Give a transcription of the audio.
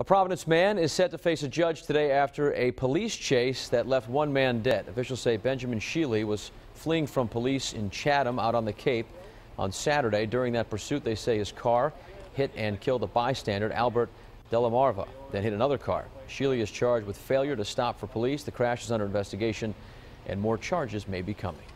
A Providence man is set to face a judge today after a police chase that left one man dead. Officials say Benjamin Sheely was fleeing from police in Chatham out on the Cape on Saturday. During that pursuit, they say his car hit and killed a bystander, Albert Delamarva, then hit another car. Sheely is charged with failure to stop for police. The crash is under investigation and more charges may be coming.